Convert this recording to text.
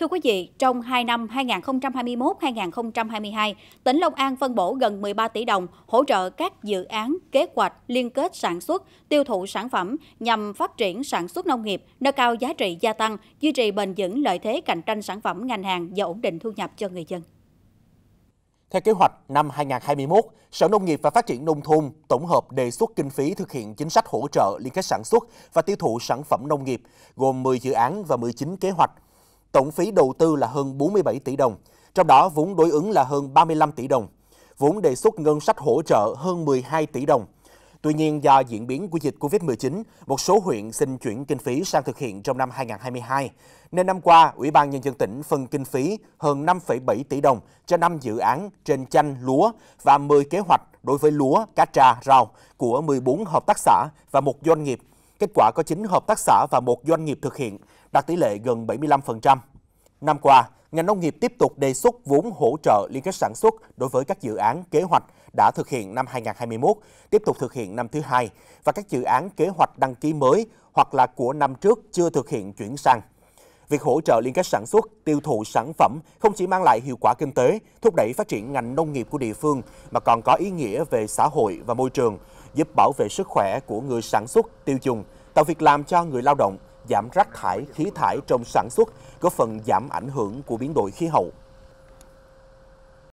Thưa quý vị, trong 2 năm 2021-2022, tỉnh Long An phân bổ gần 13 tỷ đồng hỗ trợ các dự án, kế hoạch, liên kết sản xuất, tiêu thụ sản phẩm nhằm phát triển sản xuất nông nghiệp, nâng cao giá trị gia tăng, duy trì bền vững lợi thế cạnh tranh sản phẩm ngành hàng và ổn định thu nhập cho người dân. Theo kế hoạch, năm 2021, Sở Nông nghiệp và Phát triển Nông thôn tổng hợp đề xuất kinh phí thực hiện chính sách hỗ trợ liên kết sản xuất và tiêu thụ sản phẩm nông nghiệp, gồm 10 dự án và 19 kế hoạch tổng phí đầu tư là hơn 47 tỷ đồng, trong đó vốn đối ứng là hơn 35 tỷ đồng. Vốn đề xuất ngân sách hỗ trợ hơn 12 tỷ đồng. Tuy nhiên, do diễn biến của dịch COVID-19, một số huyện xin chuyển kinh phí sang thực hiện trong năm 2022, nên năm qua, Ủy ban Nhân dân tỉnh phân kinh phí hơn 5,7 tỷ đồng cho 5 dự án trên chanh, lúa và 10 kế hoạch đối với lúa, cá trà, rau của 14 hợp tác xã và một doanh nghiệp. Kết quả có 9 hợp tác xã và một doanh nghiệp thực hiện đạt tỷ lệ gần 75%. Năm qua, ngành nông nghiệp tiếp tục đề xuất vốn hỗ trợ liên kết sản xuất đối với các dự án kế hoạch đã thực hiện năm 2021, tiếp tục thực hiện năm thứ hai và các dự án kế hoạch đăng ký mới hoặc là của năm trước chưa thực hiện chuyển sang. Việc hỗ trợ liên kết sản xuất, tiêu thụ sản phẩm không chỉ mang lại hiệu quả kinh tế, thúc đẩy phát triển ngành nông nghiệp của địa phương mà còn có ý nghĩa về xã hội và môi trường, giúp bảo vệ sức khỏe của người sản xuất, tiêu dùng, tạo việc làm cho người lao động, giảm rác thải, khí thải trong sản xuất, góp phần giảm ảnh hưởng của biến đổi khí hậu.